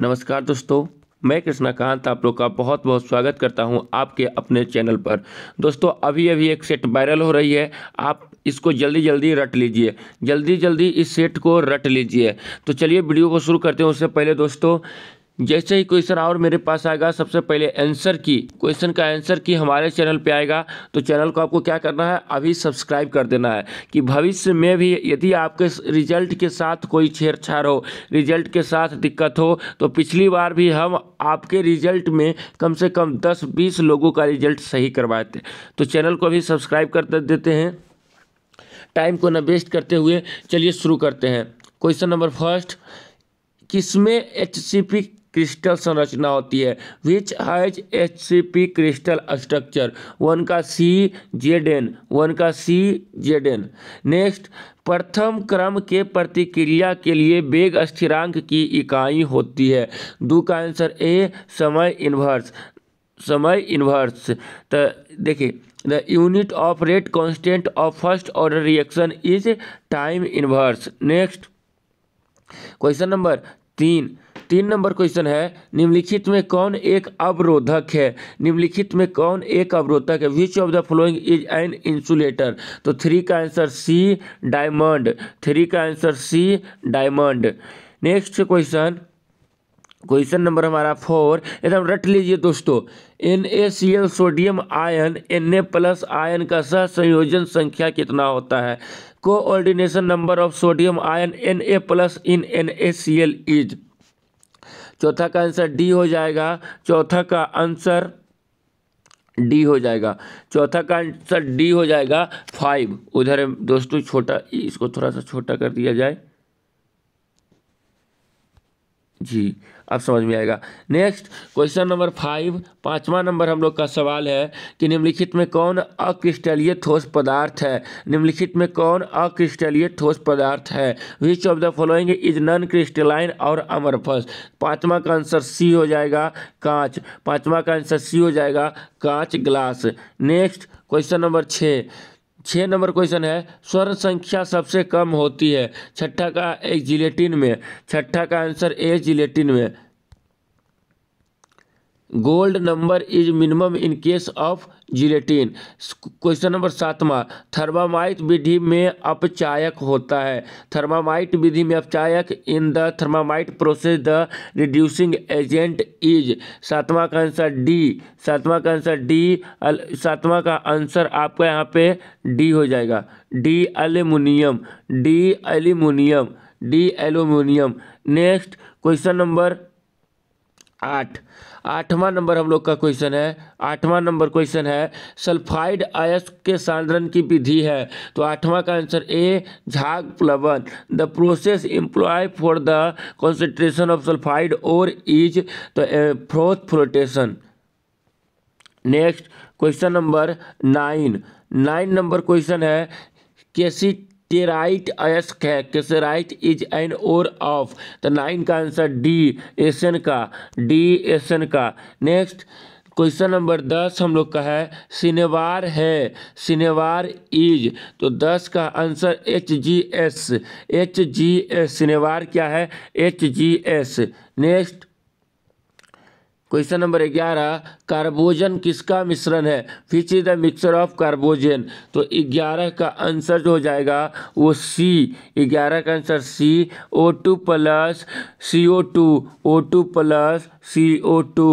नमस्कार दोस्तों मैं कृष्णाकांत आप लोग का बहुत बहुत स्वागत करता हूं आपके अपने चैनल पर दोस्तों अभी अभी एक सेट वायरल हो रही है आप इसको जल्दी जल्दी रट लीजिए जल्दी जल्दी इस सेट को रट लीजिए तो चलिए वीडियो को शुरू करते हैं उससे पहले दोस्तों जैसे ही क्वेश्चन और मेरे पास आएगा सबसे पहले आंसर की क्वेश्चन का आंसर की हमारे चैनल पे आएगा तो चैनल को आपको क्या करना है अभी सब्सक्राइब कर देना है कि भविष्य में भी यदि आपके रिजल्ट के साथ कोई छेड़छाड़ हो रिजल्ट के साथ दिक्कत हो तो पिछली बार भी हम आपके रिजल्ट में कम से कम दस बीस लोगों का रिजल्ट सही करवाए थे तो चैनल को भी सब्सक्राइब कर देते हैं टाइम को न वेस्ट करते हुए चलिए शुरू करते हैं क्वेश्चन नंबर फर्स्ट किसमें एच सी पी क्रिस्टल संरचना होती है which has H C P crystal structure one का सी जेड एन वन का सी जेड एन नेक्स्ट प्रथम क्रम के प्रतिक्रिया के लिए वेग स्थिरांक की इकाई होती है दो का आंसर ए समय इन्वर्स समय इन्वर्स तो देखिए the unit of rate constant of first order reaction is time inverse next question number तीन तीन नंबर क्वेश्चन है निम्नलिखित में कौन एक अवरोधक है निम्नलिखित में कौन एक अवरोधक है which of the following is an insulator तो थ्री का आंसर सी डायमंड थ्री का answer C diamond next question question number हमारा फोर एकदम रट लीजिए दोस्तों N A C L sodium ion N A plus ion का सह संयोजन संख्या कितना होता है coordination number of sodium ion N A plus in N A C L is चौथा का आंसर डी हो जाएगा चौथा का आंसर डी हो जाएगा चौथा का आंसर डी हो जाएगा फाइव उधर दोस्तों छोटा इसको थोड़ा सा छोटा कर दिया जाए जी अब समझ में आएगा नेक्स्ट क्वेश्चन नंबर फाइव पाँचवा नंबर हम लोग का सवाल है कि निम्नलिखित में कौन अक्रिस्टलीय ठोस पदार्थ है निम्नलिखित में कौन अक्रिस्टलीय ठोस पदार्थ है which of the following is non crystalline और अमरफस पाँचवा का आंसर सी हो जाएगा कांच पाँचवा का आंसर सी हो जाएगा कांच ग्लास नेक्स्ट क्वेश्चन नंबर छः छः नंबर क्वेश्चन है स्वर्ण संख्या सबसे कम होती है छठा का एक जिलेटिन में छठा का आंसर ए जिलेटिन में gold number is minimum in case of gelatin question number सातवां थर्मामाइट विधि में अपचायक होता है थर्मामाइट विधि में अपचायक in the thermite process the reducing agent is सातवां का आंसर डी सातवां का आंसर डी सातवां का आंसर आपका यहाँ पे डी हो जाएगा D aluminium D aluminium D aluminium next question number आठ आठवां नंबर हम लोग का क्वेश्चन है आठवां नंबर क्वेश्चन है सल्फाइड आयस के सांद्रण की विधि है तो आठवां का आंसर ए झाग प्लवन the process employ for the concentration of sulphide ore is तो froth flotation next question number nine nine number question है कैसी टेराइट अयस्क है राइट is an ore of the nine का आंसर डी एसन का डी एसन का नेक्स्ट क्वेश्चन नंबर दस हम लोग का है सिनेवार है सिनेवार इज तो दस का answer H G S H G S cinnabar क्या है H G S next question number ग्यारह कार्बोजन किसका मिश्रण है which is the mixture of carbogen तो ग्यारह का आंसर जो हो जाएगा वो सी ग्यारह का answer C O two plus C O two O two plus C O two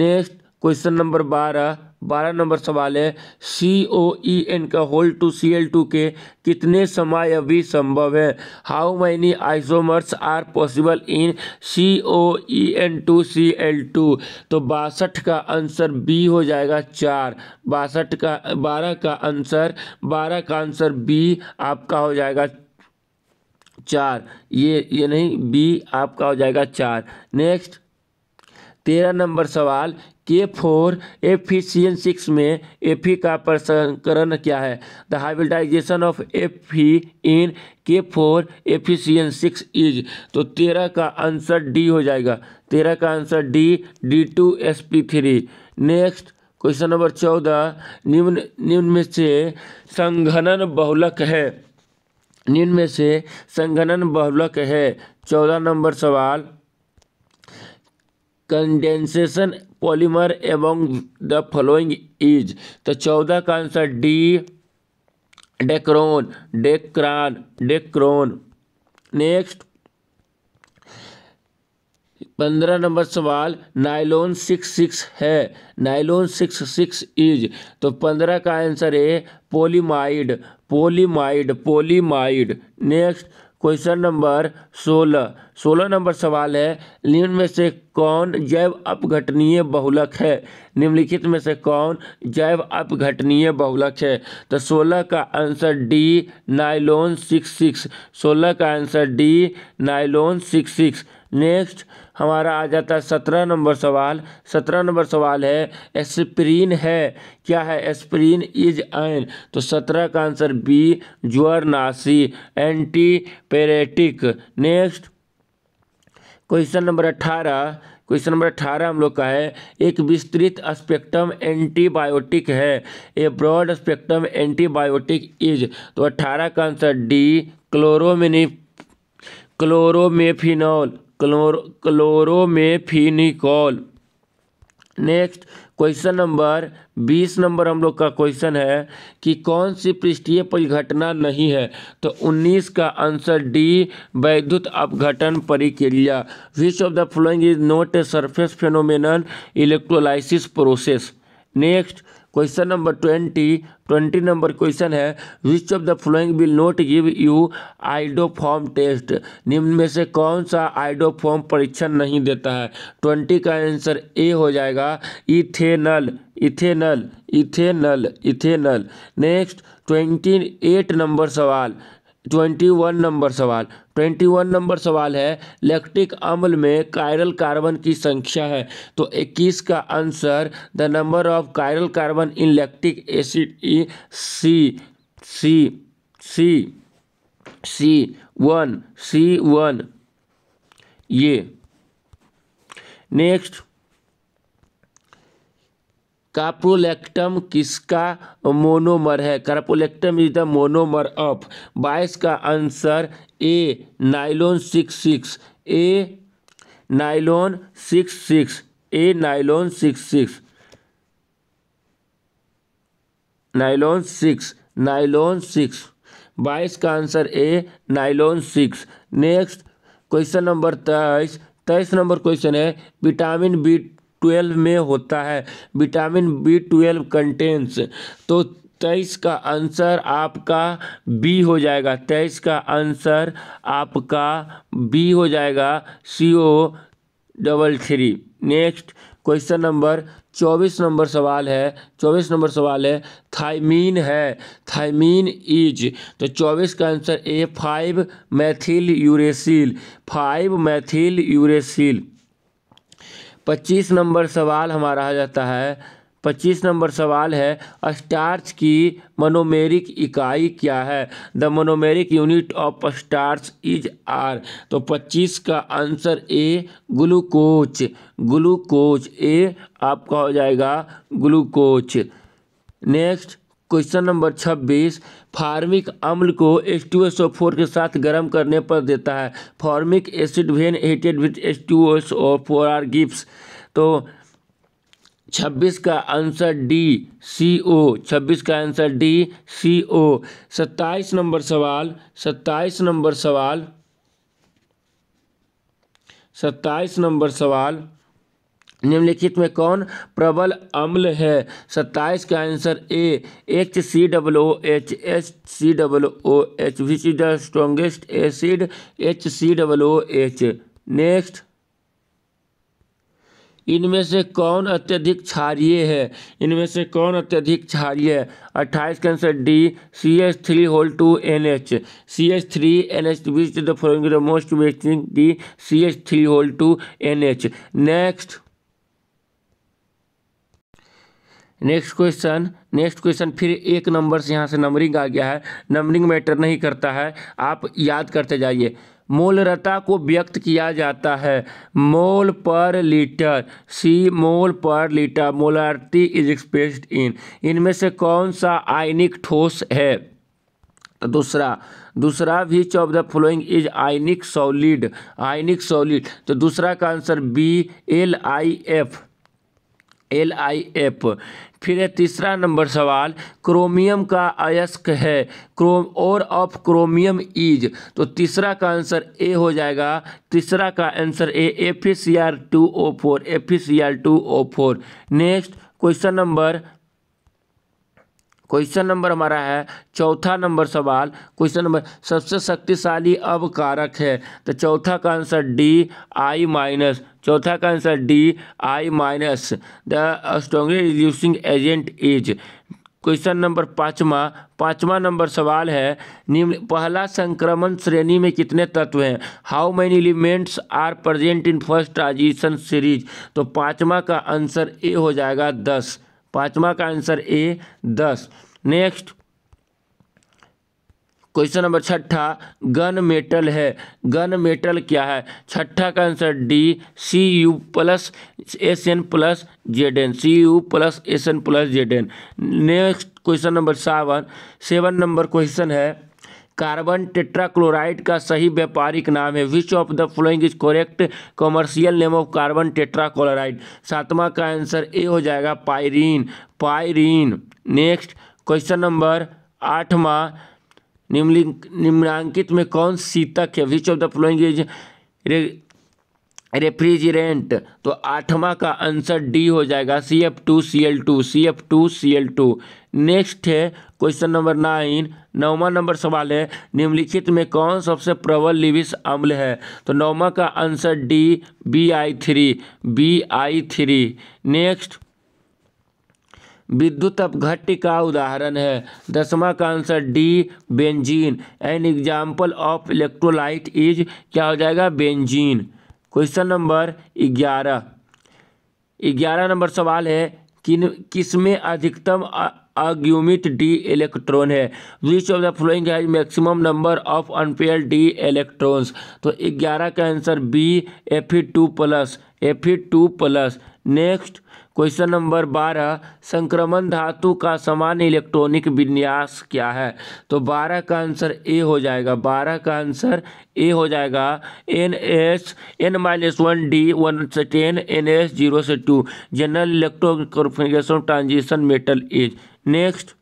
next question number बारह बारह नंबर सवाल है सी ओ ई एन का whole two C L two के कितने समय अभी संभव है how many isomers are possible in C O E N two C L two तो बासठ का आंसर बी हो जाएगा चार बासठ का बारह का आंसर बारह का आंसर बी आपका हो जाएगा चार ये ये नहीं बी आपका हो जाएगा चार नेक्स्ट तेरह नंबर सवाल के फोर एफिशियन सिक्स में एफी का प्रसंकरण क्या है the hybridization of F E in K four एफिशियन six is तो तेरह का आंसर डी हो जाएगा तेरह का answer D D two S P three next question number चौदह निम्न निम्न में से संघनन बहुलक है निम्न में से संघनन बहुलक है चौदह नंबर सवाल कंडेंसेशन पॉलीमर एवं द फॉलोइंग इज तो चौदह का answer D dacron dacron dacron next पंद्रह नंबर सवाल नाइलोन सिक्स सिक्स है नाइलोन सिक्स सिक्स इज तो पंद्रह का आंसर है polyamide polyamide polyamide next question number सोलह सोलह नंबर सवाल है निम्न में से कौन जैव अपघटनीय बहुलक है निम्नलिखित में से कौन जैव अपघटनीय बहुलक है तो सोलह का answer D nylon six six सोलह का answer D nylon six six next हमारा आ जाता है सत्रह नंबर सवाल सत्रह नंबर सवाल है एस्प्रीन है क्या है एस्प्रीन इज एन तो सत्रह का आंसर बी ज्वरनासी antipyretic next question number अट्ठारह क्वेश्चन नंबर अठारह हम लोग का है एक विस्तृत स्पेक्ट्रम एंटीबायोटिक है a broad spectrum antibiotic is तो अट्ठारह का आंसर डी क्लोरोमिनी क्लोरोमेफिनॉल में क्लोरोमेफिनिकॉल नेक्स्ट क्वेश्चन नंबर बीस नंबर हम लोग का क्वेश्चन है कि कौन सी पृष्ठीय परिघटना नहीं है तो उन्नीस का आंसर डी वैद्युत अपघटन परिक्रिया which of the following is not a surface phenomenon electrolysis process next question number twenty twenty number question है which of the following will not give you iodoform test निम्न में से कौन सा आइडोफॉर्म परीक्षण नहीं देता है ट्वेंटी का आंसर ए हो जाएगा ethanal ethanal ethanal ethanal next twenty eight number सवाल ट्वेंटी वन नंबर सवाल ट्वेंटी वन नंबर सवाल है लैक्टिक अम्ल में कायरल कार्बन की संख्या है तो इक्कीस का answer the number of chiral carbon in lactic acid E C C C C one C one ये नेक्स्ट काप्रोलैक्टम किसका मोनोमर है caprolactam is the monomer of बाईस का answer A nylon six six A nylon six six A nylon six six nylon six nylon six बाईस का answer A nylon six next question number तेईस तेईस number question है vitamin B twelve में होता है विटामिन बी ट्वेल्व कंटेंस तो तेईस का आंसर आपका बी हो जाएगा तेईस का आंसर आपका बी हो जाएगा C O double three next question number चौबीस नंबर सवाल है चौबीस नंबर सवाल है थाइमीन है थाइमीन इज तो चौबीस का answer A five methyl uracil five methyl uracil पच्चीस नंबर सवाल हमारा आ जाता है पच्चीस नंबर सवाल है स्टार्च की मनोमेरिक इकाई क्या है the monomeric unit of starch is आर तो पच्चीस का answer A glucose glucose A आपका हो जाएगा ग्लूकोच नेक्स्ट क्वेश्चन नंबर छब्बीस फार्मिक अम्ल को H two S O four के साथ गर्म करने पर देता है formic acid when heated with H two S O four आर गिप्स तो छब्बीस का आंसर डी सी ओ छब्बीस का आंसर डी सी ओ सत्ताईस नंबर सवाल सत्ताईस नंबर सवाल सत्ताईस नंबर सवाल निम्नलिखित में कौन प्रबल अम्ल है सत्ताईस का answer A H C double O H H C double O H which is the strongest acid H C double O H next इनमें से कौन अत्यधिक क्षारीय है इनमें से कौन अत्यधिक क्षारीय है अट्ठाईस का answer D C H three whole two N H C H three N H which the following the most वेस्टिंग D C H three whole two N H next next question next question फिर एक number से यहाँ से numbering आ गया है numbering matter नहीं करता है आप याद करते जाइए मोलरता को व्यक्त किया जाता है मोल per litre C mole per litre molarity is expressed in इनमें से कौन सा आयनिक ठोस है तो दूसरा दूसरा भी of the following is ionic solid ionic solid तो दूसरा का answer B L I F L I F फिर है तीसरा नंबर सवाल क्रोमियम का अयस्क है क्रोम और ऑफ क्रोमियम इज तो तीसरा का आंसर ए हो जाएगा तीसरा का answer A F C R two O four F C R two O four next question number question number हमारा है चौथा नंबर सवाल क्वेश्चन नंबर सबसे शक्तिशाली अवकारक है तो चौथा का आंसर डी आई माइनस चौथा का answer D I minus the strongly reducing agent is question number पाँचवा पाँचवा नंबर सवाल है निम्न पहला संक्रमण श्रेणी में कितने तत्व हैं how many elements are present in first transition series तो पाँचवा का आंसर ए हो जाएगा दस पाँचवा का आंसर ए दस नेक्स्ट क्वेश्चन नंबर छठा गन मेटल है गन मेटल क्या है छठा का answer D C U plus S N plus Z N C U plus S N plus Z N next question number seven seven number question है carbon tetrachloride का सही व्यापारिक नाम है which of the following is correct commercial name of carbon tetrachloride सातवां का answer A हो जाएगा pyrene pyrene next question number आठवा निम्नलिखित में कौन शीतक है which of the following is refrigerant तो आठवां का आंसर डी हो जाएगा C F two C L two C F two C L two next है क्वेश्चन नंबर नाइन नौवा नंबर सवाल है निम्नलिखित में कौन सबसे प्रबल लिविस अम्ल है तो नौवा का answer D B I three B I three next विद्युत अपघट्य का उदाहरण है दसवां का answer D benzene an example of electrolyte is क्या हो जाएगा बेंजीन क्वेश्चन नंबर ग्यारह ग्यारह नंबर सवाल है किन किसमें अधिकतम अग्युमित डी इलेक्ट्रॉन है विच ऑफ द फ्लोइंग है maximum number of unpair D electrons तो ग्यारह का answer B F E two plus F E two plus next question number बारह संक्रमण धातु का सामान्य इलेक्ट्रॉनिक विन्यास क्या है तो बारह का आंसर ए हो जाएगा बारह का आंसर ए हो जाएगा N S N minus one D one से टेन एन एस जीरो से two general electronic configuration transition metal एज नेक्स्ट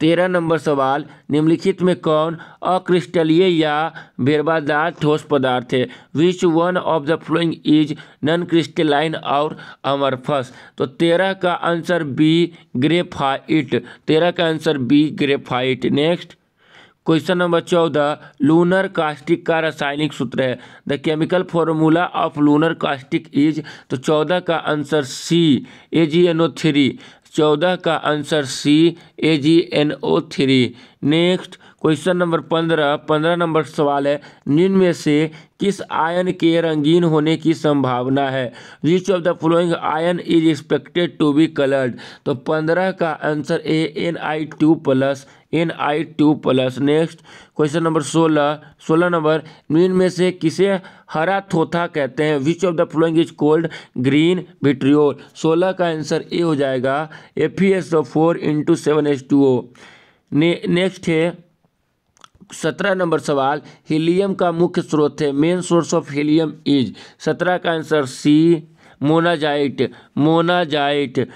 तेरह नंबर सवाल निम्नलिखित में कौन अक्रिस्टलीय या बेरबादार ठोस पदार्थ है which one of the following is non crystalline और अमरफस तो तेरह का आंसर बी ग्रेफाइट तेरह का answer B graphite next question number चौदह लूनर कास्टिक का रासायनिक सूत्र है the chemical formula of lunar caustic is तो चौदह का answer C A G N O three चौदह का answer C A G N O three next question number पंद्रह पंद्रह नंबर सवाल है निम्न में से किस आयन के रंगीन होने की संभावना है which of the following ion is expected to be coloured तो पंद्रह का answer A N I two plus N I two plus next question number सोलह सोलह नंबर निम्न में से किसे हरा थोथा कहते हैं which of the following is called green vitriol सोलह का आंसर ए हो जाएगा F E S O four into seven H two O next है सत्रह नंबर सवाल हीलियम का मुख्य स्रोत है main source of helium is सत्रह का आंसर सी मोनाजाइट मोनाजाइट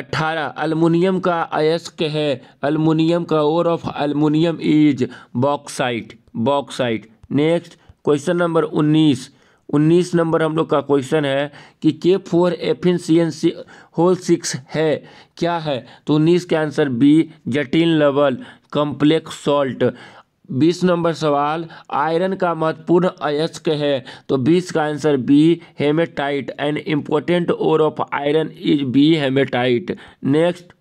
अट्ठारह अलमुनियम का अयस्क है अलमुनियम का ore of aluminium is bauxite bauxite next question number उन्नीस उन्नीस नंबर हम लोग का क्वेश्चन है कि के फोर सी होल सिक्स है क्या है तो उन्नीस के आंसर बी जटिल लवल कॉम्प्लेक्स सॉल्ट बीस नंबर सवाल आयरन का महत्वपूर्ण अयस्क है तो बीस का answer B haematite and important ore of iron is B haematite next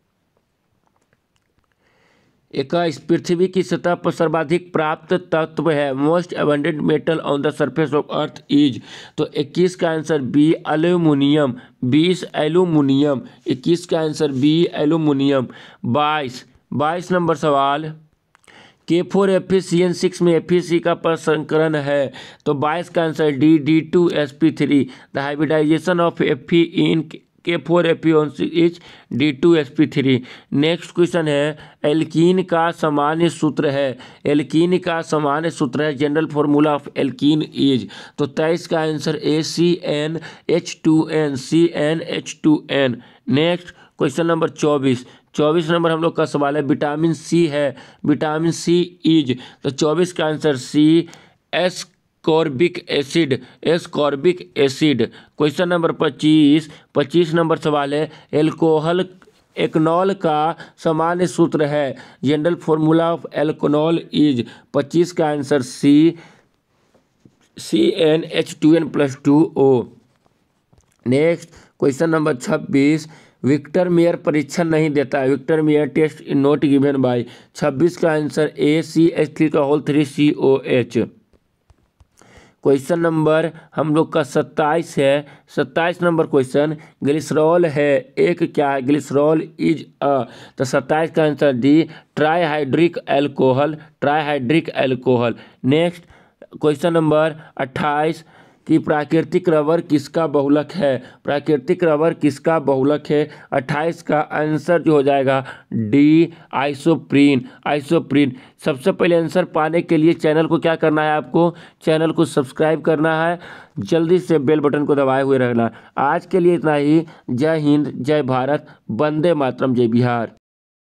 एक इस पृथ्वी की सतह पर सर्वाधिक प्राप्त तत्व है most abundant metal on the surface of earth is तो 21 का आंसर बी एल्यूमिनियम 20 एल्यूमिनियम 21 का आंसर बी एल्यूमिनियम 22 22 नंबर सवाल K four F E C N six में एफ ई सी का प्रसंकरण है तो बाईस का answer D D two S P three the hybridization of F E in K four एपियन एच D two S P three next question है एल्कीन का सामान्य सूत्र है एल्कीन का सामान्य सूत्र है general formula of alkene is तो तेईस का answer A C N H two N C N H two N next question number चौबीस चौबीस नंबर हम लोग का सवाल है विटामिन सी है विटामिन सी इज तो चौबीस का answer C S ascorbic acid ascorbic acid question number पच्चीस पच्चीस नंबर सवाल है एल्कोहल एक्नॉल का सामान्य सूत्र है general formula of alkanol is पच्चीस का answer C C N H two N plus two O next question number छब्बीस विक्टर मेयर परीक्षण नहीं देता है Victor Meyer test not given by छब्बीस का answer A C H three का whole three C O H question number हम लोग का सत्ताईस है सत्ताईस नंबर क्वेश्चन ग्लिसरॉल है एक क्या है ग्लिसरॉल इज अ तो सत्ताईस का answer D trihydric alcohol trihydric alcohol next question number अट्ठाईस कि प्राकृतिक रबर किसका बहुलक है प्राकृतिक रबर किसका बहुलक है अट्ठाईस का आंसर जो हो जाएगा डी आइसोप्रीन आइसोप्रीन सबसे पहले आंसर पाने के लिए चैनल को क्या करना है आपको चैनल को सब्सक्राइब करना है जल्दी से बेल बटन को दबाए हुए रहना आज के लिए इतना ही जय हिंद जय भारत वंदे मातरम जय बिहार